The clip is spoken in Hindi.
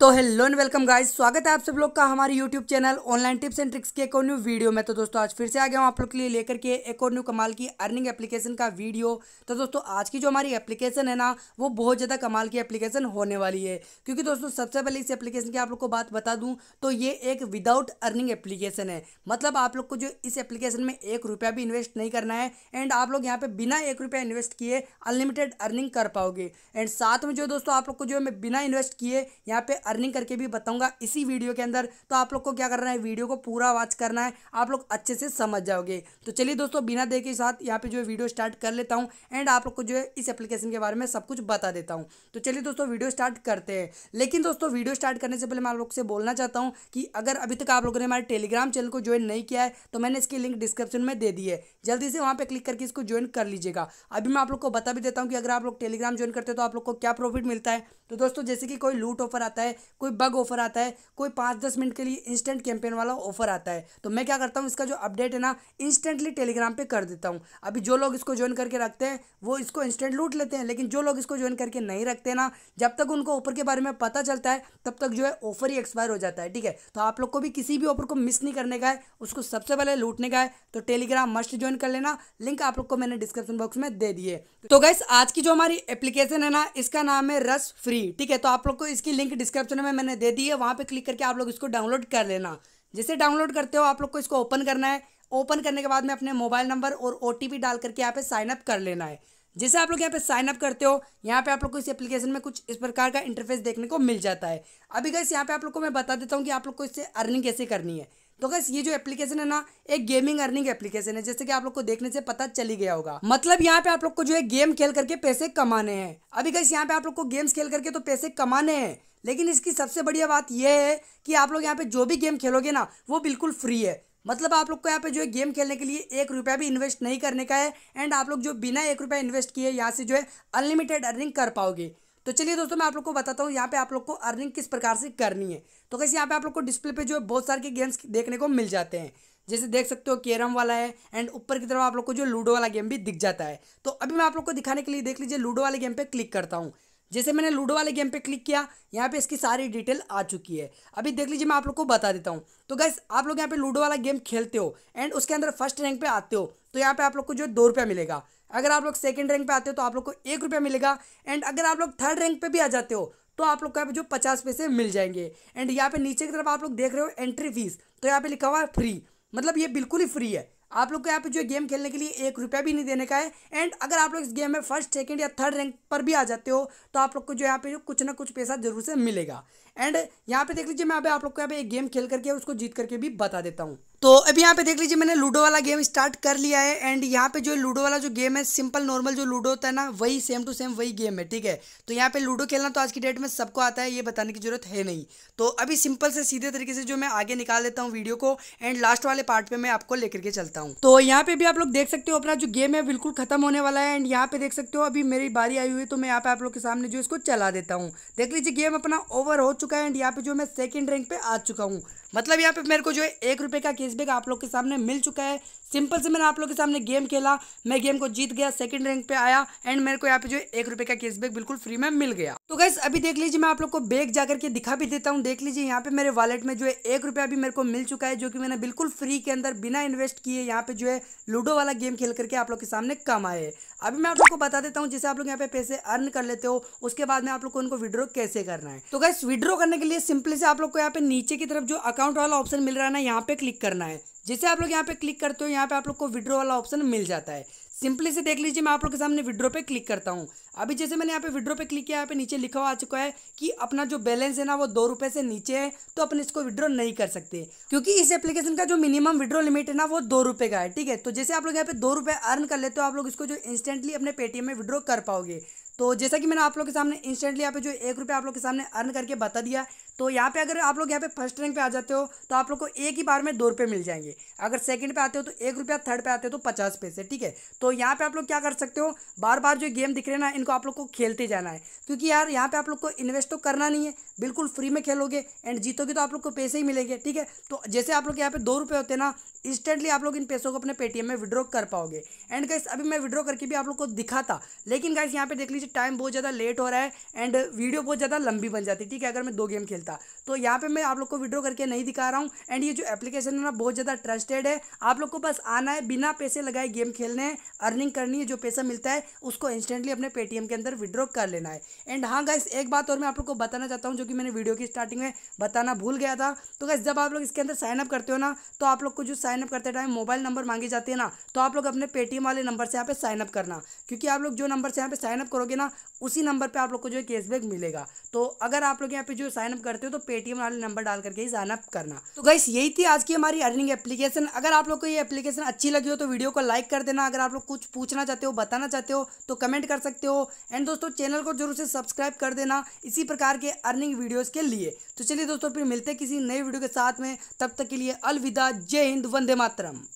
तो हेलो एंड वेलकम गाइस स्वागत है आप सब लोग का हमारे YouTube channel online tips and tricks के एक और न्यू वीडियो में तो दोस्तों आज फिर से आ गया हूँ आप लोग के लिए लेकर के एक और न्यू कमाल की अर्निंग एप्लीकेशन का वीडियो तो दोस्तों आज की जो हमारी एप्लीकेशन है ना वो बहुत ज़्यादा कमाल की एप्लीकेशन होने वाली है क्योंकि दोस्तों सबसे पहले इस एप्लीकेशन की आप लोग को बात बता दूँ तो ये एक विदाउट अर्निंग एप्लीकेशन है मतलब आप लोग को जो इस एप्लीकेशन में एक रुपया भी इन्वेस्ट नहीं करना है एंड आप लोग यहाँ पर बिना एक रुपया इन्वेस्ट किए अनलिमिटेड अर्निंग कर पाओगे एंड साथ में जो दोस्तों आप लोग को जो है बिना इन्वेस्ट किए यहाँ पर अर्निंग करके भी बताऊंगा इसी वीडियो के अंदर तो आप लोग को क्या करना है वीडियो को पूरा वॉच करना है आप लोग अच्छे से समझ जाओगे तो चलिए दोस्तों बिना देर के साथ यहाँ पे जो है वीडियो स्टार्ट कर लेता हूँ एंड आप लोग को जो है इस एप्लीकेशन के बारे में सब कुछ बता देता हूँ तो चलिए दोस्तों वीडियो स्टार्ट करते हैं लेकिन दोस्तों वीडियो स्टार्ट करने से पहले मैं आप लोग से बोलना चाहता हूँ कि अगर अभी तक आप लोगों ने हमारे टेलीग्राम चैनल को ज्वाइन नहीं किया है तो मैंने इसकी लिंक डिस्क्रिप्शन में दे दी है जल्दी से वहाँ पर क्लिक करके इसको ज्वाइन कर लीजिएगा अभी मैं आप लोग को बता भी देता हूँ कि अगर आप लोग टेलीग्राम ज्वाइन करते हैं तो आप लोग को क्या प्रॉफिट मिलता है तो दोस्तों जैसे कि कोई लूट ऑफर आता है कोई बग ऑफर आता है कोई पाँच दस मिनट के लिए इंस्टेंट कैंपेन वाला ऑफर आता है तो मैं क्या करता हूँ इसका जो अपडेट है ना इंस्टेंटली टेलीग्राम पर कर देता हूँ अभी जो लोग इसको ज्वाइन करके रखते हैं वो इसको इंस्टेंट लूट लेते हैं लेकिन जो लोग इसको ज्वाइन करके नहीं रखते ना जब तक उनको ऑफर के बारे में पता चलता है तब तक जो है ऑफर ही एक्सपायर हो जाता है ठीक है तो आप लोग को भी किसी भी ऑफर को मिस नहीं करने का है उसको सबसे पहले लूटने का है तो टेलीग्राम मस्ट ज्वाइन कर लेना लिंक आप लोग को मैंने डिस्क्रिप्शन बॉक्स में दे दिए तो गैस आज की जो हमारी एप्लीकेशन है ना इसका नाम है रस फ्री ठीक है तो आप लोग को इसकी लिंक डिस्क्रिप्शन डिस्क्रिप्शन में मैंने दे दी है वहाँ पर क्लिक करके आप लोग इसको डाउनलोड कर लेना जैसे डाउनलोड करते हो आप लोग को इसको ओपन करना है ओपन करने के बाद में अपने मोबाइल नंबर और ओ डाल करके यहाँ पे साइनअप कर लेना है जैसे आप लोग यहाँ पे साइन अप करते हो यहाँ पे आप लोग को इस एप्लीकेशन में कुछ इस प्रकार का इंटरफेस देखने को मिल जाता है अभी गैस यहाँ पे आप लोग को मैं बता देता हूँ कि आप लोग को इससे अर्निंग कैसे करनी है तो गैस ये जो एप्लीकेशन है ना एक गेमिंग अर्निंग एप्लीकेशन है जैसे कि आप लोग को देखने से पता चली गया होगा मतलब यहाँ पे आप लोग को जो है गेम खेल करके पैसे कमाने हैं अभी गैस यहाँ पे आप लोग को गेम्स खेल करके तो पैसे कमाने हैं लेकिन इसकी सबसे बढ़िया बात यह है कि आप लोग यहाँ पे जो भी गेम खेलोगे ना वो बिल्कुल फ्री है मतलब आप लोग को यहाँ पे जो है गेम खेलने के लिए एक रुपया भी इन्वेस्ट नहीं करने का है एंड आप लोग जो बिना एक रुपया इन्वेस्ट किए यहाँ से जो है अनलिमिटेड अर्निंग कर पाओगे तो चलिए दोस्तों मैं आप लोग को बताता हूँ यहाँ पे आप लोग को अर्निंग किस प्रकार से करनी है तो कैसे यहाँ पे आप लोग को डिस्प्ले पे जो है बहुत सारे के गेम्स देखने को मिल जाते हैं जैसे देख सकते हो कैरम वाला है एंड ऊपर की तरफ आप लोग को जो लूडो वाला गेम भी दिख जाता है तो अभी मैं आप लोग को दिखाने के लिए देख लीजिए लूडो वाले गेम पर क्लिक करता हूँ जैसे मैंने लूडो वाले गेम पे क्लिक किया यहाँ पे इसकी सारी डिटेल आ चुकी है अभी देख लीजिए मैं आप लोग को बता देता हूँ तो गैस आप लोग यहाँ पे लूडो वाला गेम खेलते हो एंड उसके अंदर फर्स्ट रैंक पे आते हो तो यहाँ पे आप लोग को जो है दो रुपया मिलेगा अगर आप लोग सेकंड रैंक पे आते हो तो आप लोग को एक रुपया मिलेगा एंड अगर आप लोग थर्ड रैंक पे भी आ जाते हो तो आप लोग को जो पचास पैसे मिल जाएंगे एंड यहाँ पे नीचे की तरफ आप लोग देख रहे हो एंट्री फीस तो यहाँ पे लिखा हुआ है फ्री मतलब ये बिल्कुल ही फ्री है आप लोग को यहाँ पे जो गेम खेलने के लिए एक रुपया भी नहीं देने का है एंड अगर आप लोग इस गेम में फर्स्ट सेकंड या थर्ड रैंक पर भी आ जाते हो तो आप लोग को जो यहाँ पे जो कुछ ना कुछ पैसा जरूर से मिलेगा एंड यहाँ पे देख लीजिए मैं अभी आप लोग को यहाँ पे एक गेम खेल करके उसको जीत करके भी बता देता हूँ तो अभी यहाँ पे देख लीजिए मैंने लूडो वाला गेम स्टार्ट कर लिया है एंड यहाँ पे जो लूडो वाला जो गेम है सिंपल नॉर्मल जो लूडो होता है ना वही सेम टू सेम वही गेम है ठीक है तो यहाँ पे लूडो खेलना तो आज की डेट में सबको आता है ये बताने की जरूरत है नहीं तो अभी सिंपल से सीधे तरीके से जो मैं आगे निकाल देता हूँ वीडियो को एंड लास्ट वाले पार्ट पे मैं आपको लेकर के चलता हूँ तो यहाँ पे भी आप लोग देख सकते हो अपना जो गेम है बिल्कुल खत्म होने वाला है एंड यहाँ पे देख सकते हो अभी मेरी बारी आई हुई तो मैं यहाँ पे आप लोग के सामने जो इसको चला देता हूँ देख लीजिए गेम अपना ओवर हो चुका है एंड यहाँ पे जो मैं सेकेंड रैंक पे आ चुका हूँ मतलब यहाँ पे मेरे को जो है एक रुपये का इस बैग आप लोग के सामने मिल चुका है सिंपल से मैंने आप लोग के सामने गेम खेला मैं गेम को जीत गया सेकंड रैंक पे आया एंड मेरे को यहाँ पे जो एक रुपए का कैशबैक बिल्कुल फ्री में मिल गया तो गैस अभी देख लीजिए मैं आप लोग को बैग जाकर के दिखा भी देता हूँ देख लीजिए यहाँ पे मेरे वॉलेट में जो है एक रुपया भी मेरे को मिल चुका है जो कि मैंने बिल्कुल फ्री के अंदर बिना इन्वेस्ट किए यहाँ पे जो है लूडो वाला गेम खेल करके आप लोग के सामने कम आए अभी मैं आप लोग को बता देता हूँ जैसे आप लोग यहाँ पे पैसे अर्न कर लेते हो उसके बाद में आप लोग को उनको विड्रो कैसे करना है तो गैस विड्रो करने के लिए सिंपली से आप लोग को यहाँ पे नीचे की तरफ जो अकाउंट वाला ऑप्शन मिल रहा है ना यहाँ पे क्लिक करना करना है जैसे आप लोग यहाँ पे क्लिक करते हो यहाँ पे आप लोग को विड्रो वाला ऑप्शन मिल जाता है सिंपली से देख लीजिए मैं आप लोग के सामने विड्रो पे क्लिक करता हूँ अभी जैसे मैंने यहाँ पे विड्रो पे क्लिक किया यहाँ पे नीचे लिखा हुआ आ चुका है कि अपना जो बैलेंस है ना वो दो रुपये से नीचे है तो अपन इसको विड्रॉ नहीं कर सकते क्योंकि इस एप्लीकेशन का जो मिनिमम विड्रॉ लिमिट है ना वो दो रुपये का है ठीक है तो जैसे आप लोग यहाँ पे दो रुपये अर्न कर लेते हो आप लोग इसको जो इंस्टेंटली अपने पेटीएम में विड्रॉ कर पाओगे तो जैसा कि मैंने आप लोग के सामने इंस्टेंटली यहाँ पे जो एक रुपये आप लोग के सामने अर्न करके बता दिया तो यहाँ पे अगर आप लोग यहाँ पे फर्स्ट रैंक पे आ जाते हो तो आप लोग को एक ही बार में दो रुपये मिल जाएंगे अगर सेकंड पे आते हो तो एक रुपया थर्ड पे आते हो तो पचास पैसे ठीक है तो यहाँ पे आप लोग क्या कर सकते हो बार बार जो गेम दिख रहे हैं ना इनको को आप लोग को खेलते जाना है क्योंकि यार यहाँ पे आप लोग को इन्वेस्ट तो करना नहीं है बिल्कुल फ्री में खेलोगे एंड जीतोगे तो आप लोग को पैसे ही मिलेंगे ठीक है तो जैसे आप लोग यहाँ पे दो रुपये होते हैं ना इंस्टेंटली आप लोग इन पैसों को अपने पेटीएम में विड्रॉ कर पाओगे एंड गाइस अभी मैं विड्रॉ करके भी आप लोग को दिखाता लेकिन गाइस यहाँ पे देख लीजिए टाइम बहुत ज़्यादा लेट हो रहा है एंड वीडियो बहुत ज़्यादा लंबी बन जाती ठीक है अगर मैं दो गेम खेलता तो यहाँ पे मैं आप लोग को विड्रॉ करके नहीं दिखा रहा हूँ एंड ये जो एप्लीकेशन है ना बहुत ज़्यादा ट्रस्टेड है आप लोग को बस आना है बिना पैसे लगाए गेम खेलने अर्निंग करनी है जो पैसा मिलता है उसको इंस्टेंटली अपने पेटीएम पेटीएम के अंदर विड्रॉ कर लेना है एंड हाँ गाइस एक बात और मैं आप लोग को बताना चाहता हूँ जो कि मैंने वीडियो की स्टार्टिंग में बताना भूल गया था तो गाइस जब आप लोग इसके अंदर साइनअप करते हो ना तो आप लोग को जो साइनअप करते टाइम मोबाइल नंबर मांगी जाती है ना तो आप लोग अपने पेटीएम वाले नंबर से यहाँ पर साइनअप करना क्योंकि आप लोग जो नंबर से यहाँ पर साइनअप करोगे ना उसी नंबर पर आप लोग को जो है कैशबैक मिलेगा तो अगर आप लोग यहाँ पे जो साइनअप करते हो तो पेटीएम वाले नंबर डाल करके ही साइनअप करना तो गाइस यही थी आज की हमारी अर्निंग एप्लीकेशन अगर आप लोग को ये एप्लीकेशन अच्छी लगी हो तो वीडियो को लाइक कर देना अगर आप लोग कुछ पूछना चाहते हो बताना चाहते हो तो कमेंट कर सकते हो एंड दोस्तों चैनल को जरूर से सब्सक्राइब कर देना इसी प्रकार के अर्निंग वीडियोज़ के लिए तो चलिए दोस्तों फिर मिलते किसी नए वीडियो के साथ में तब तक के लिए अलविदा जय हिंद वंदे मातरम